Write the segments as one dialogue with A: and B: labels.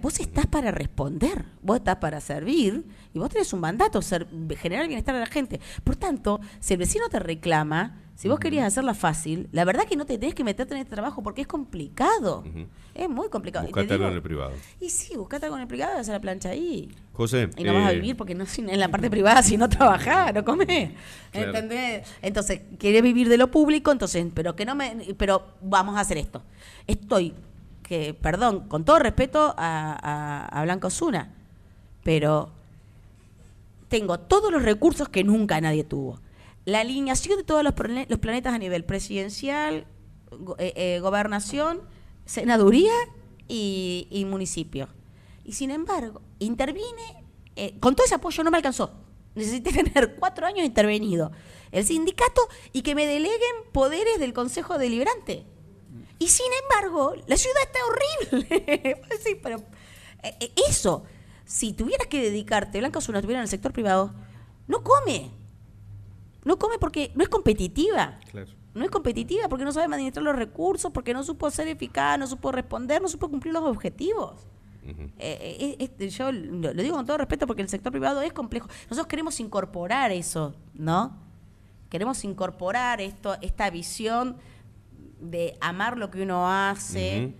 A: Vos estás para responder, vos estás para servir y vos tenés un mandato, ser, generar bienestar a la gente. Por tanto, si el vecino te reclama, si vos querías hacerla fácil, la verdad que no te tenés que meterte en este trabajo porque es complicado. Es muy complicado. Buscate algo en el privado. Y sí, buscate algo en el privado y hacer la plancha ahí.
B: José. Y no vas a eh, vivir
A: porque no en la parte privada, si no trabajás, no comés. ¿Entendés? Entonces, querés vivir de lo público, entonces, pero que no me. Pero vamos a hacer esto. Estoy que, perdón, con todo respeto a, Blanco Osuna, pero tengo todos los recursos que nunca nadie tuvo. La alineación de todos los, planetas a nivel presidencial, eh, eh, gobernación, senaduría y, municipio. Y sin embargo, intervine, eh, con todo ese apoyo no me alcanzó. Necesité tener cuatro años intervenido. El sindicato y que me deleguen poderes del Consejo Deliberante. Y sin embargo, la ciudad está horrible. Pues pero eh, eh, eso, si tuvieras que dedicarte, Blanca Osuna estuviera en el sector privado, no come. No come porque no es competitiva. No es competitiva porque no sabe administrar los recursos, porque no supo ser eficaz, no supo responder, no supo cumplir los objetivos. Eh, este, yo lo, digo con todo respeto porque el sector privado es complejo. Nosotros queremos incorporar eso, ¿no? Queremos incorporar esto, esta visión de amar lo que uno hace,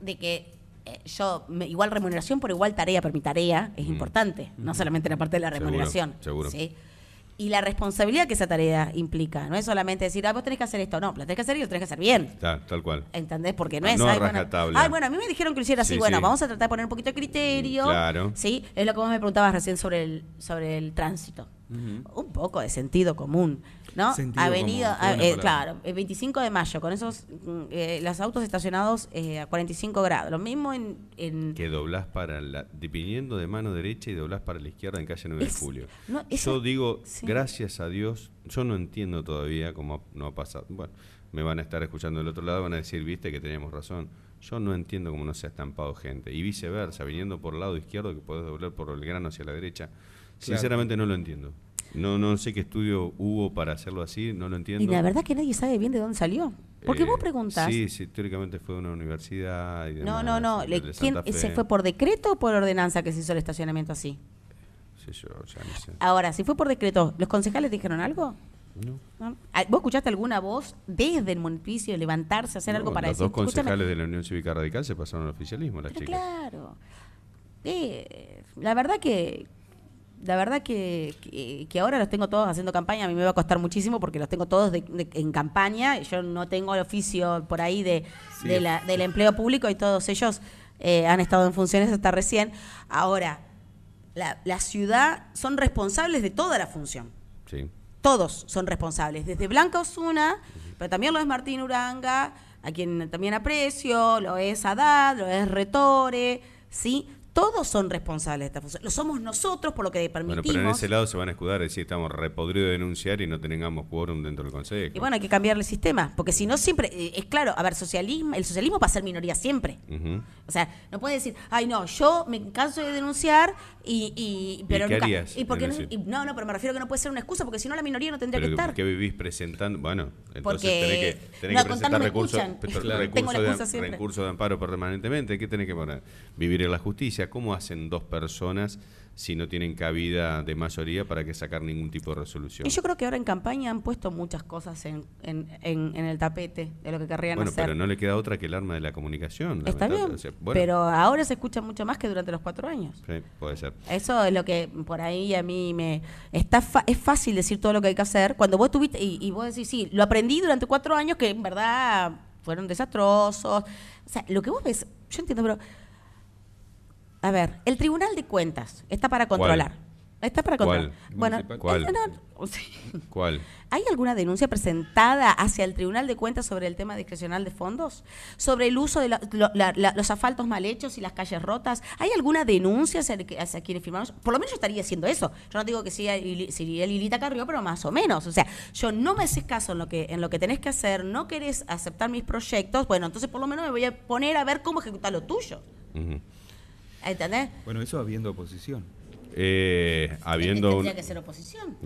A: de que eh, yo, igual remuneración por igual tarea, por mi tarea es importante, no solamente en la parte de la remuneración. Seguro. Y la responsabilidad que esa tarea implica. No es solamente decir, ah, vos tenés que hacer esto. No, lo tenés que hacer y lo tenés que hacer bien.
B: Tal, tal cual.
A: ¿Entendés? Porque ah, no, es. No ay, bueno, bueno, a mí me dijeron que lo hiciera así. bueno, vamos a tratar de poner un poquito de criterio. Claro. Sí, es lo que vos me preguntabas recién sobre el, sobre el tránsito. Un poco de sentido común, ¿no? Ha venido, eh, claro, el 25 de mayo, con esos, mm, eh, los autos estacionados eh, a 45 grados. Lo mismo en, en... Que
B: doblás para la, viniendo de mano derecha y doblás para la izquierda en calle 9 de julio. yo digo, gracias a Dios, yo no entiendo todavía cómo no ha pasado. Bueno, me van a estar escuchando del otro lado, van a decir, viste que teníamos razón. Yo no entiendo cómo no se ha estampado gente. Y viceversa, viniendo por el lado izquierdo, que podés doblar por el grano hacia la derecha. Sinceramente no lo entiendo. No, no sé qué estudio hubo para hacerlo así, no lo entiendo. Y la verdad
A: que nadie sabe bien de dónde salió. Porque qué eh, vos preguntás. Sí,
B: sí, teóricamente fue una universidad. no, no, no. ¿Se fue por
A: decreto o por ordenanza que se hizo el estacionamiento así?
B: Sí, yo ya me sé.
A: Ahora, si fue por decreto, ¿los concejales dijeron algo? No. Ah, ¿Vos escuchaste alguna voz desde el municipio levantarse, hacer algo para los Los dos concejales
B: de la Unión Cívica Radical se pasaron al oficialismo, las chicas.
A: Claro. Eh, la verdad que la verdad que, ahora los tengo todos haciendo campaña, a mí me va a costar muchísimo porque los tengo todos en campaña, yo no tengo el oficio por ahí de, del empleo público y todos ellos eh, han estado en funciones hasta recién. Ahora, la, la ciudad son responsables de toda la función. Sí. Todos son responsables, desde Blanca Osuna, pero también lo es Martín Uranga, a quien también aprecio, lo es Haddad, lo es Retore, ¿sí? Todos son responsables de esta función. Lo somos nosotros por lo que permitimos. Bueno, pero en ese
B: lado se van a escudar, es decir, estamos repodridos de denunciar y no tengamos quórum dentro del Consejo. Y bueno,
A: hay que cambiar el sistema, porque si no siempre, eh, es claro, a ver, socialismo, el socialismo va a ser minoría siempre. O sea, no puede decir, ay no, yo me canso de denunciar y... y pero qué no, y, no, no, pero me refiero que no puede ser una excusa, porque si no la minoría no tendría que, estar. estar. que
B: vivís presentando, bueno, entonces Porque tenés que, presentar recursos, de, amparo permanentemente. ¿Qué tiene que poner? Vivir en la justicia. ¿Cómo hacen dos personas si no tienen cabida de mayoría para que sacar ningún tipo de resolución. Y yo
A: creo que ahora en campaña han puesto muchas cosas en, el tapete de lo que querrían hacer. Bueno, pero
B: no le queda otra que el arma de la comunicación. Está bien, pero
A: ahora se escucha mucho más que durante los cuatro años. puede ser. Eso es lo que por ahí a mí me... está es fácil decir todo lo que hay que hacer. Cuando vos tuviste, y, y vos decís, sí, lo aprendí durante cuatro años que en verdad fueron desastrosos. O sea, lo que vos ves, yo entiendo, pero... A ver, el Tribunal de Cuentas está para controlar. Está para contar. ¿Cuál? Bueno, ¿Cuál? ¿Cuál? ¿Hay alguna denuncia presentada hacia el Tribunal de Cuentas sobre el tema discrecional de fondos? ¿Sobre el uso de los asfaltos mal hechos y las calles rotas? ¿Hay alguna denuncia hacia, hacia, quienes firmaron? Por lo menos yo estaría haciendo eso. Yo no digo que sí si Lilita Carrió, pero más o menos. O sea, yo no me haces caso en lo, que, en lo que tenés que hacer, no querés aceptar mis proyectos, bueno, entonces por lo menos me voy a poner a ver cómo ejecutar lo tuyo. ¿Entendés?
B: Bueno, eso habiendo oposición eh, habiendo. Tendría que ser oposición.